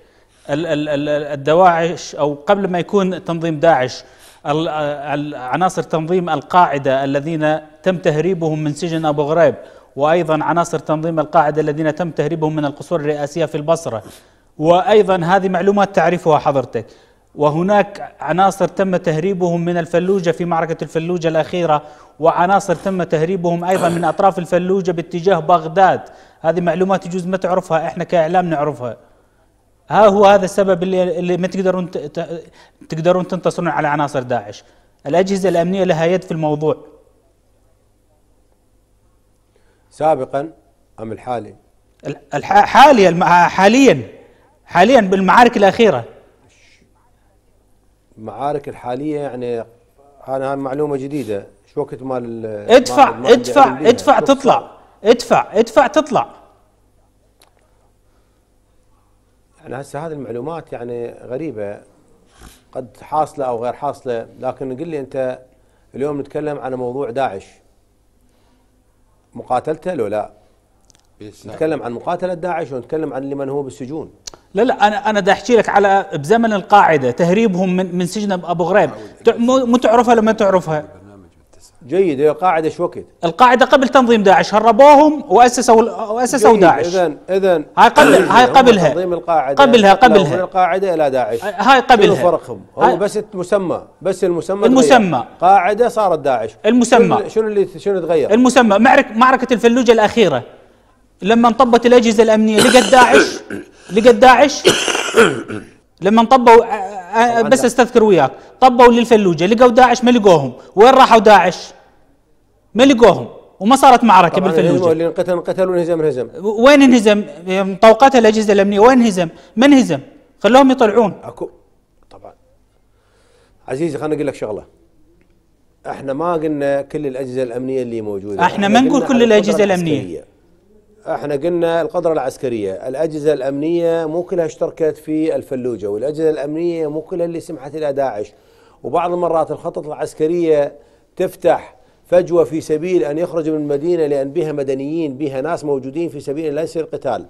الدواعش او قبل ما يكون تنظيم داعش عناصر تنظيم القاعده الذين تم تهريبهم من سجن ابو غريب وايضا عناصر تنظيم القاعده الذين تم تهريبهم من القصور الرئاسيه في البصره وايضا هذه معلومات تعرفها حضرتك وهناك عناصر تم تهريبهم من الفلوجة في معركة الفلوجة الأخيرة وعناصر تم تهريبهم أيضا من أطراف الفلوجة باتجاه بغداد هذه معلومات يجوز ما تعرفها إحنا كإعلام نعرفها ها هو هذا السبب اللي, اللي ما تقدرون تقدرون تنتصرون على عناصر داعش الأجهزة الأمنية لها يد في الموضوع سابقا أم الحالي الحالي حاليا حاليا بالمعارك الأخيرة المعارك الحاليه يعني انا معلومه جديده شو وقت مال ادفع ادفع ادفع تطلع ادفع ادفع تطلع يعني هسه هذه المعلومات يعني غريبه قد حاصله او غير حاصله لكن قل لي انت اليوم نتكلم عن موضوع داعش مقاتلته لو لا نتكلم عن مقاتله داعش ونتكلم عن لمن هو بالسجون لا لا انا انا بدي احكي لك على بزمن القاعده تهريبهم من من سجن ابو غريب مو تعرفها لما تعرفها جيد هي القاعده ايش وقت؟ القاعده قبل تنظيم داعش هربوهم واسسوا واسسوا داعش اذا اذا هاي قبل هاي قبلها تنظيم القاعده قبلها قبلها من القاعده الى داعش هاي قبلها شنو فرقهم؟ هو بس المسمى بس المسمى المسمى تغير. قاعده صارت داعش المسمى شنو اللي شنو تغير؟ المسمى معركه معركه الفلوجه الاخيره لما انطبت الاجهزه الامنيه لقت داعش لقى داعش لما طبوا آه، آه، بس استذكر وياك طبوا للفلوجه لقوا داعش ما لقوهم وين راحوا داعش ما لقوهم وما صارت معركه بالفلوجه اللي انقتل انقتل وانهزم انهزم وين انهزم طوقات الاجهزه الامنيه وين انهزم ما انهزم خلوهم يطلعون اكو طبعا عزيزي خليني اقول لك شغله احنا ما قلنا كل الاجهزه الامنيه اللي موجوده احنا ما نقول كل الاجهزه الامنيه احنا قلنا القدرة العسكرية الأجهزة الأمنية مو كلها اشتركت في الفلوجة والأجهزة الأمنية مو كلها اللي سمحت إلى داعش وبعض المرات الخطط العسكرية تفتح فجوة في سبيل أن يخرج من المدينة لأن بها مدنيين بها ناس موجودين في سبيل لا يصير قتال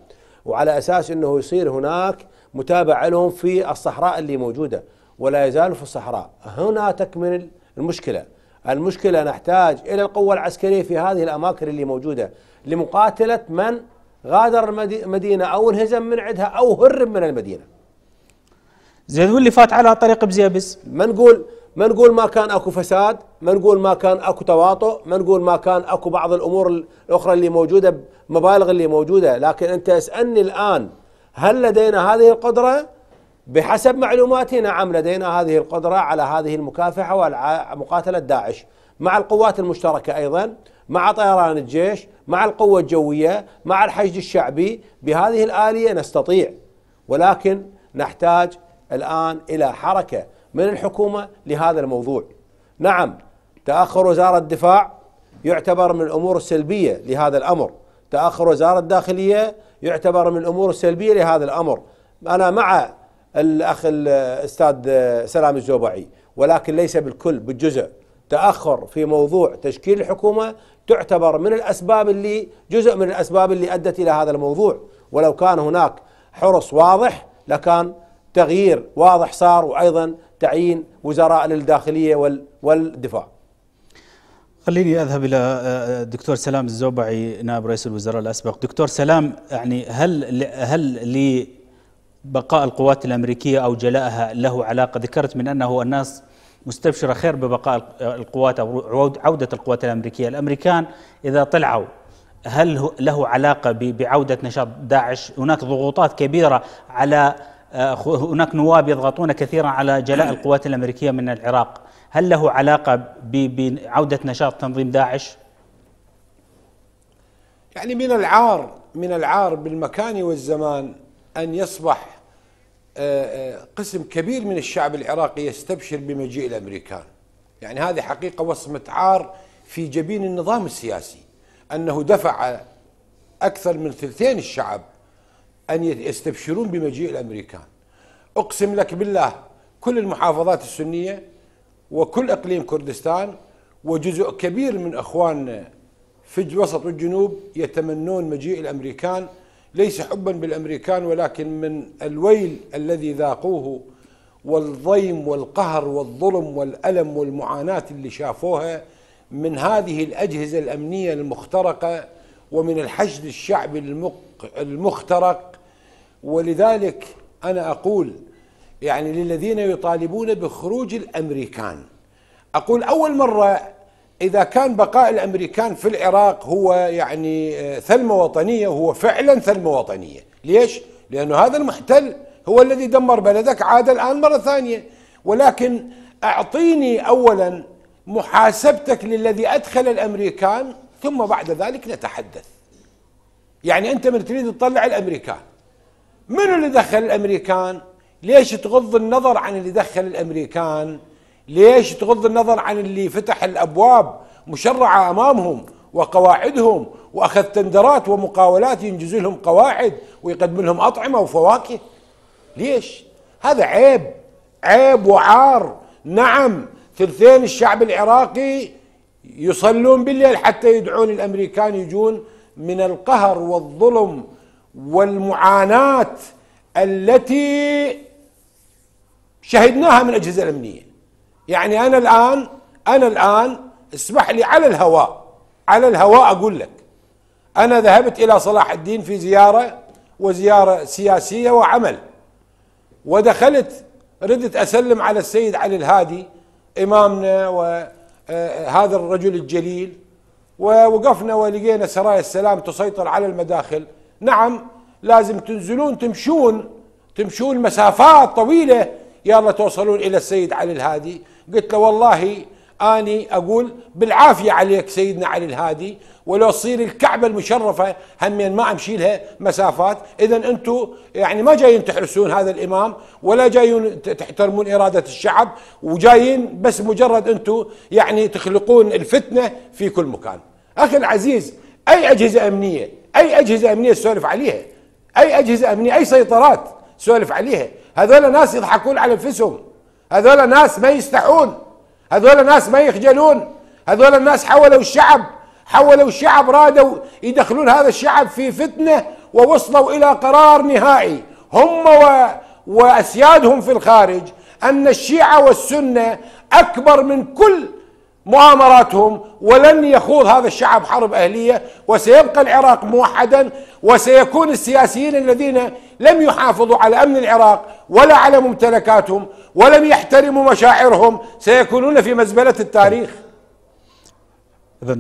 وعلى أساس أنه يصير هناك متابعة لهم في الصحراء اللي موجودة ولا يزالوا في الصحراء هنا تكمن المشكلة المشكلة نحتاج إلى القوة العسكرية في هذه الأماكن اللي موجودة لمقاتلة من غادر المدينة أو انهزم من عندها أو هرب من المدينة زين واللي فات على طريق بزيبس ما نقول ما نقول ما كان اكو فساد، ما نقول ما كان اكو تواطؤ، ما نقول ما كان اكو بعض الامور الاخرى اللي موجوده مبالغ اللي موجوده، لكن انت اسالني الان هل لدينا هذه القدره؟ بحسب معلوماتي نعم لدينا هذه القدره على هذه المكافحه ومقاتله داعش مع القوات المشتركه ايضا مع طيران الجيش مع القوة الجوية مع الحشد الشعبي بهذه الآلية نستطيع ولكن نحتاج الآن إلى حركة من الحكومة لهذا الموضوع نعم تأخر وزارة الدفاع يعتبر من الأمور السلبية لهذا الأمر تأخر وزارة الداخلية يعتبر من الأمور السلبية لهذا الأمر أنا مع الأخ الأستاذ سلام الزوبعي ولكن ليس بالكل بالجزء تأخر في موضوع تشكيل الحكومة تعتبر من الاسباب اللي جزء من الاسباب اللي ادت الى هذا الموضوع ولو كان هناك حرص واضح لكان تغيير واضح صار وايضا تعيين وزراء للداخليه والدفاع. خليني اذهب الى الدكتور آه، سلام الزوبعي نائب رئيس الوزراء الاسبق، دكتور سلام يعني هل هل لبقاء القوات الامريكيه او جلائها له علاقه؟ ذكرت من انه الناس مستبشرة خير ببقاء القوات أو عودة القوات الأمريكية الأمريكان إذا طلعوا هل له علاقة بعودة نشاط داعش هناك ضغوطات كبيرة على آه، هناك نواب يضغطون كثيرا على جلاء القوات الأمريكية من العراق هل له علاقة بعودة نشاط تنظيم داعش؟ يعني من العار من العار بالمكان والزمان أن يصبح آه، آه، قسم كبير من الشعب العراقي يستبشر بمجيء الامريكان. يعني هذه حقيقه وصمه عار في جبين النظام السياسي انه دفع اكثر من ثلثين الشعب ان يستبشرون بمجيء الامريكان. اقسم لك بالله كل المحافظات السنيه وكل اقليم كردستان وجزء كبير من اخواننا في الوسط والجنوب يتمنون مجيء الامريكان ليس حبا بالامريكان ولكن من الويل الذي ذاقوه والضيم والقهر والظلم والالم والمعاناه اللي شافوها من هذه الاجهزه الامنيه المخترقه ومن الحشد الشعبي المخترق ولذلك انا اقول يعني للذين يطالبون بخروج الامريكان اقول اول مره إذا كان بقاء الأمريكان في العراق هو يعني آه، ثلمة وطنية هو فعلا ثلمة وطنية ليش؟ لأنه هذا المحتل هو الذي دمر بلدك عاد الآن مرة ثانية ولكن أعطيني أولا محاسبتك للذي أدخل الأمريكان ثم بعد ذلك نتحدث يعني أنت من تريد تطلع الأمريكان منو اللي دخل الأمريكان؟ ليش تغض النظر عن اللي دخل الأمريكان؟ ليش تغض النظر عن اللي فتح الابواب مشرعه امامهم وقواعدهم واخذ تندرات ومقاولات ينجز لهم قواعد ويقدم لهم اطعمه وفواكه ليش؟ هذا عيب عيب وعار نعم ثلثين الشعب العراقي يصلون بالليل حتى يدعون الامريكان يجون من القهر والظلم والمعاناه التي شهدناها من الاجهزه الامنيه يعني أنا الآن أنا الآن اسمح لي على الهواء على الهواء أقول لك أنا ذهبت إلى صلاح الدين في زيارة وزيارة سياسية وعمل ودخلت ردت أسلم على السيد علي الهادي إمامنا وهذا آه، آه، الرجل الجليل ووقفنا ولقينا سرايا السلام تسيطر على المداخل نعم لازم تنزلون تمشون تمشون مسافات طويلة يلا توصلون إلى السيد علي الهادي قلت له والله اني اقول بالعافيه عليك سيدنا علي الهادي ولو تصير الكعبه المشرفه همين ما امشي لها مسافات اذا انتم يعني ما جايين تحرسون هذا الامام ولا جايين تحترمون اراده الشعب وجايين بس مجرد انتم يعني تخلقون الفتنه في كل مكان اخي العزيز اي اجهزه امنيه اي اجهزه امنيه تسولف عليها اي اجهزه امنيه اي سيطرات تسولف عليها هذول ناس يضحكون على انفسهم هذول ناس ما يستحون هذول ناس ما يخجلون هذول الناس حولوا الشعب حولوا الشعب رادوا يدخلون هذا الشعب في فتنة ووصلوا إلى قرار نهائي هم و... وأسيادهم في الخارج أن الشيعة والسنة أكبر من كل مؤامراتهم ولن يخوض هذا الشعب حرب أهلية وسيبقى العراق موحدا وسيكون السياسيين الذين لم يحافظوا على أمن العراق ولا على ممتلكاتهم ولم يحترموا مشاعرهم سيكونون في مزبلة التاريخ إذا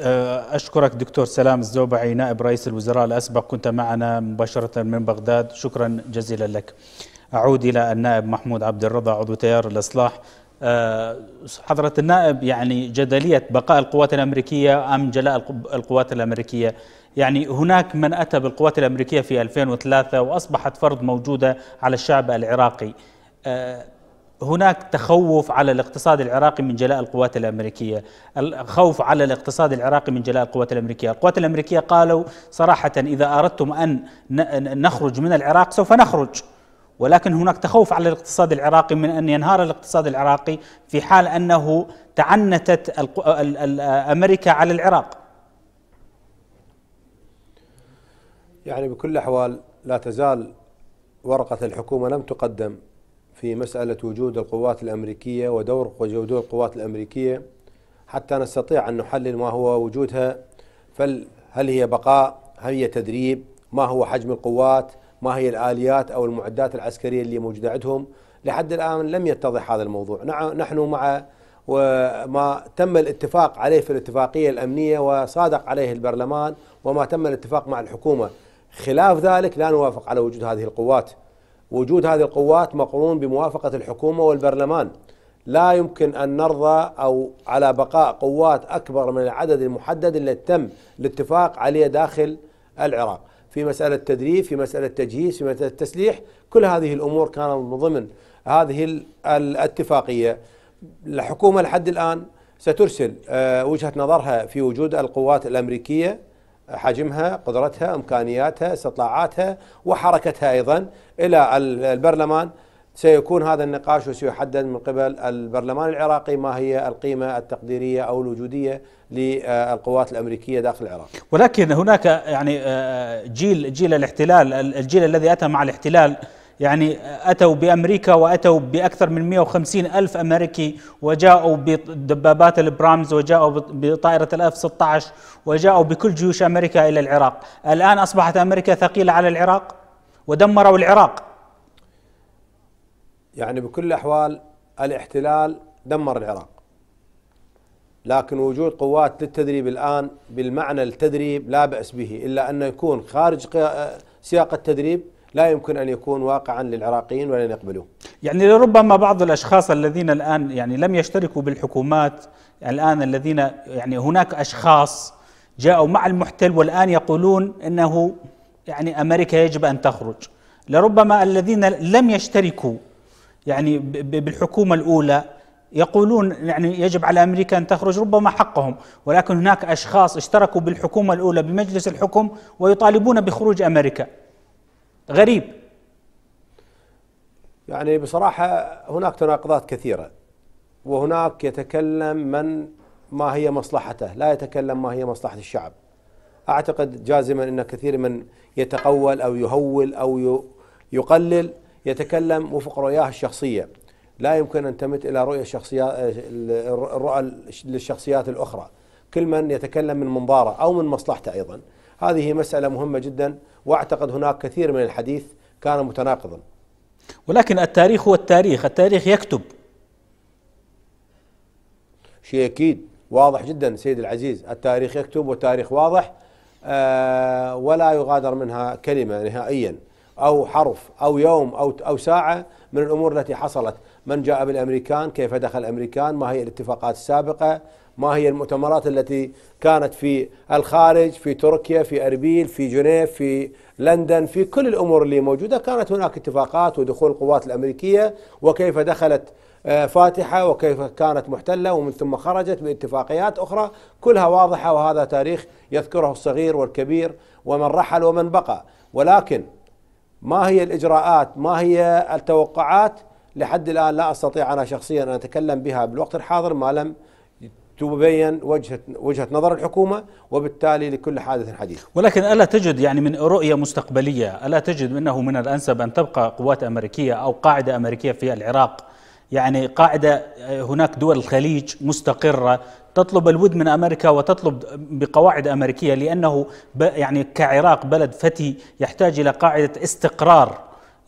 آه، أشكرك دكتور سلام الزوبعي نائب رئيس الوزراء الأسبق كنت معنا مباشرة من بغداد شكرا جزيلا لك أعود إلى النائب محمود عبد الرضا عضو تيار الإصلاح آه، حضرة النائب يعني جدلية بقاء القوات الأمريكية أم جلاء القوات الأمريكية يعني هناك من أتى بالقوات الأمريكية في 2003 وأصبحت فرض موجودة على الشعب العراقي آه، هناك تخوف على الاقتصاد العراقي من جلاء القوات الامريكيه، الخوف على الاقتصاد العراقي من جلاء القوات الامريكيه، القوات الامريكيه قالوا صراحه اذا اردتم ان نخرج من العراق سوف نخرج. ولكن هناك تخوف على الاقتصاد العراقي من ان ينهار الاقتصاد العراقي في حال انه تعنتت امريكا على العراق. يعني بكل الاحوال لا تزال ورقه الحكومه لم تقدم في مسألة وجود القوات الأمريكية ودور وجود القوات الأمريكية حتى نستطيع أن نحلل ما هو وجودها فهل هي بقاء هل هي تدريب ما هو حجم القوات ما هي الآليات أو المعدات العسكرية اللي موجودة عندهم لحد الآن لم يتضح هذا الموضوع نحن مع وما تم الاتفاق عليه في الاتفاقية الأمنية وصادق عليه البرلمان وما تم الاتفاق مع الحكومة خلاف ذلك لا نوافق على وجود هذه القوات وجود هذه القوات مقرون بموافقة الحكومة والبرلمان لا يمكن أن نرضى أو على بقاء قوات أكبر من العدد المحدد الذي تم الاتفاق عليه داخل العراق في مسألة تدريب في مسألة تجهيز في مسألة تسليح كل هذه الأمور كانت من ضمن هذه الاتفاقية الحكومة لحد الآن سترسل آه، وجهة نظرها في وجود القوات الأمريكية حجمها قدرتها إمكانياتها استطلاعاتها وحركتها أيضا إلى البرلمان سيكون هذا النقاش وسيحدد من قبل البرلمان العراقي ما هي القيمة التقديرية أو الوجودية للقوات الأمريكية داخل العراق ولكن هناك يعني آه، آه، جيل جيل الاحتلال الجيل الذي أتى مع الاحتلال يعني أتوا بأمريكا وأتوا بأكثر من 150 ألف أمريكي وجاءوا بدبابات البرامز وجاءوا بطائرة الأف 16 وجاءوا بكل جيوش أمريكا إلى العراق الآن أصبحت أمريكا ثقيلة على العراق ودمروا العراق يعني بكل الأحوال الاحتلال دمر العراق لكن وجود قوات للتدريب الآن بالمعنى التدريب لا بأس به إلا أنه يكون خارج سياق التدريب لا يمكن أن يكون واقعا للعراقيين ولن يقبلوه يعني لربما بعض الأشخاص الذين الآن يعني لم يشتركوا بالحكومات الآن الذين يعني هناك أشخاص جاءوا مع المحتل والآن يقولون أنه يعني أمريكا يجب أن تخرج لربما الذين لم يشتركوا يعني بالحكومة الأولى يقولون يعني يجب على امريكا ان تخرج ربما حقهم ولكن هناك اشخاص اشتركوا بالحكومه الاولى بمجلس الحكم ويطالبون بخروج امريكا غريب يعني بصراحة هناك تناقضات كثيرة وهناك يتكلم من ما هي مصلحته لا يتكلم ما هي مصلحة الشعب أعتقد جازما أن كثير من يتقول أو يهول أو يقلل يتكلم وفق رؤياه الشخصية لا يمكن أن تمت إلى رؤية الشخصيات الرؤى للشخصيات الأخرى كل من يتكلم من منظاره أو من مصلحته أيضا هذه مسألة مهمة جدا واعتقد هناك كثير من الحديث كان متناقضا ولكن التاريخ هو التاريخ التاريخ يكتب شيء أكيد واضح جدا سيد العزيز التاريخ يكتب والتاريخ واضح آه ولا يغادر منها كلمة نهائيا أو حرف أو يوم أو, أو ساعة من الأمور التي حصلت من جاء بالامريكان كيف دخل الامريكان ما هي الاتفاقات السابقه ما هي المؤتمرات التي كانت في الخارج في تركيا في اربيل في جنيف في لندن في كل الامور اللي موجوده كانت هناك اتفاقات ودخول القوات الامريكيه وكيف دخلت آه، فاتحه وكيف كانت محتله ومن ثم خرجت باتفاقيات اخرى كلها واضحه وهذا تاريخ يذكره الصغير والكبير ومن رحل ومن بقى ولكن ما هي الاجراءات ما هي التوقعات لحد الآن لا أستطيع أنا شخصيا أن أتكلم بها بالوقت الحاضر ما لم تبين وجهة وجهة نظر الحكومة وبالتالي لكل حادث حديث. ولكن ألا تجد يعني من رؤية مستقبلية، ألا تجد أنه من الأنسب أن تبقى قوات أمريكية أو قاعدة أمريكية في العراق؟ يعني قاعدة آه، هناك دول الخليج مستقرة تطلب الود من أمريكا وتطلب بقواعد أمريكية لأنه يعني كعراق بلد فتي يحتاج إلى قاعدة استقرار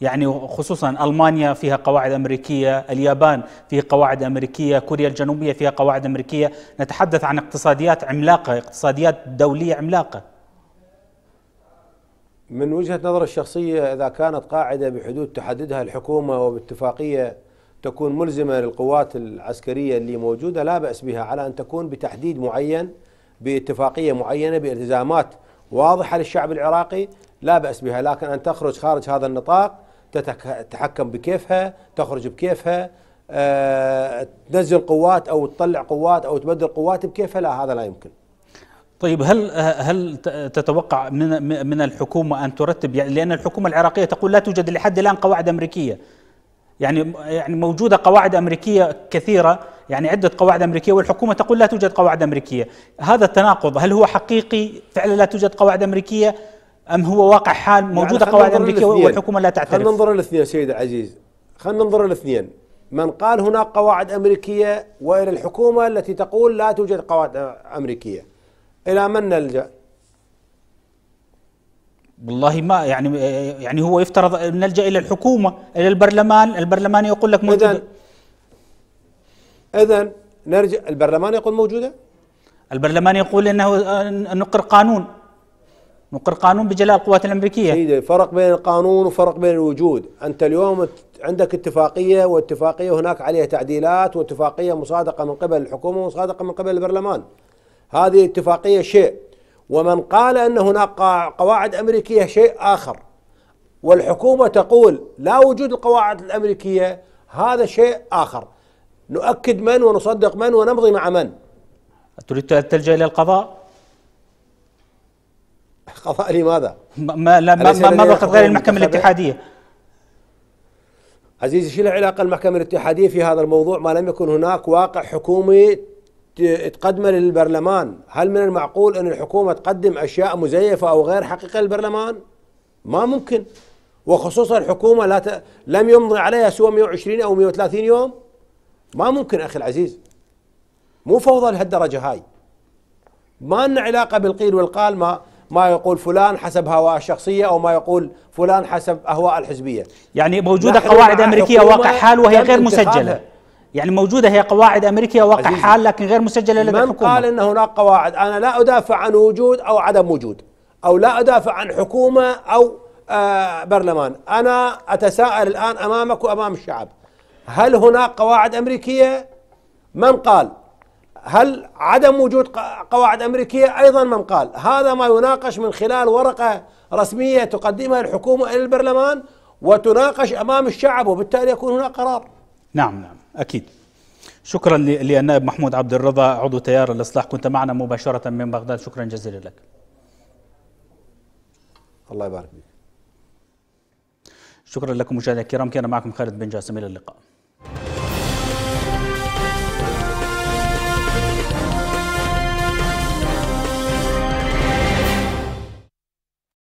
يعني خصوصا المانيا فيها قواعد امريكيه، اليابان فيه قواعد امريكيه، كوريا الجنوبيه فيها قواعد امريكيه، نتحدث عن اقتصاديات عملاقه، اقتصاديات دوليه عملاقه. من وجهه نظر الشخصيه اذا كانت قاعده بحدود تحددها الحكومه وباتفاقيه تكون ملزمه للقوات العسكريه اللي موجوده لا باس بها على ان تكون بتحديد معين باتفاقيه معينه بالتزامات واضحه للشعب العراقي لا باس بها لكن ان تخرج خارج هذا النطاق تتحكم بكيفها تخرج بكيفها آه، تنزل قوات او تطلع قوات او تبدل قوات بكيفها لا هذا لا يمكن طيب هل هل تتوقع من من الحكومه ان ترتب يعني لان الحكومه العراقيه تقول لا توجد لحد الان قواعد امريكيه يعني يعني موجوده قواعد امريكيه كثيره يعني عده قواعد امريكيه والحكومه تقول لا توجد قواعد امريكيه هذا التناقض هل هو حقيقي فعلا لا توجد قواعد امريكيه ام هو واقع حال يعني موجوده يعني قواعد امريكيه والحكومه لا تعترف خلينا ننظر الاثنين سيد عزيز خلينا ننظر الاثنين من قال هناك قواعد امريكيه والى الحكومه التي تقول لا توجد قواعد امريكيه الى من نلجا؟ والله ما يعني يعني هو يفترض نلجا الى الحكومه الى البرلمان، البرلمان يقول لك موجوده اذا نرجع البرلمان يقول موجوده؟ البرلمان يقول انه آه، نقر قانون مقر قانون بجلاء القوات الامريكيه سيدي فرق بين القانون وفرق بين الوجود انت اليوم عندك اتفاقيه واتفاقيه هناك عليها تعديلات واتفاقيه مصادقه من قبل الحكومه ومصادقه من قبل البرلمان هذه اتفاقيه شيء ومن قال ان هناك قواعد امريكيه شيء اخر والحكومه تقول لا وجود القواعد الامريكيه هذا شيء اخر نؤكد من ونصدق من ونمضي مع من تريد ان تلجا الى القضاء قضاء لماذا؟ ما لا ما, ما, ما بقت غير المحكمة الاتحادية عزيزي شو العلاقة المحكمة الاتحادية في هذا الموضوع ما لم يكن هناك واقع حكومي تقدمه للبرلمان هل من المعقول أن الحكومة تقدم أشياء مزيفة أو غير حقيقة للبرلمان ما ممكن وخصوصا الحكومة لا ت... لم يمضي عليها سوى 120 أو 130 يوم ما ممكن أخي العزيز مو فوضى لهالدرجة هاي ما لنا علاقة بالقيل والقال ما ما يقول فلان حسب هواء الشخصية أو ما يقول فلان حسب أهواء الحزبية يعني موجودة قواعد أمريكية واقع حال وهي غير مسجلة يعني موجودة هي قواعد أمريكية واقع عزيزي. حال لكن غير مسجلة لدى من الحكومة قال أن هناك قواعد أنا لا أدافع عن وجود أو عدم وجود أو لا أدافع عن حكومة أو آه برلمان أنا أتساءل الآن أمامك وأمام الشعب هل هناك قواعد أمريكية من قال هل عدم وجود قواعد أمريكية أيضا من قال هذا ما يناقش من خلال ورقة رسمية تقدمها الحكومة إلى البرلمان وتناقش أمام الشعب وبالتالي يكون هناك قرار نعم نعم أكيد شكرا للنائب محمود عبد الرضا عضو تيار الإصلاح كنت معنا مباشرة من بغداد شكرا جزيلا لك الله يبارك فيك شكرا لكم مشاهدينا الكرام كان معكم خالد بن جاسم إلى اللقاء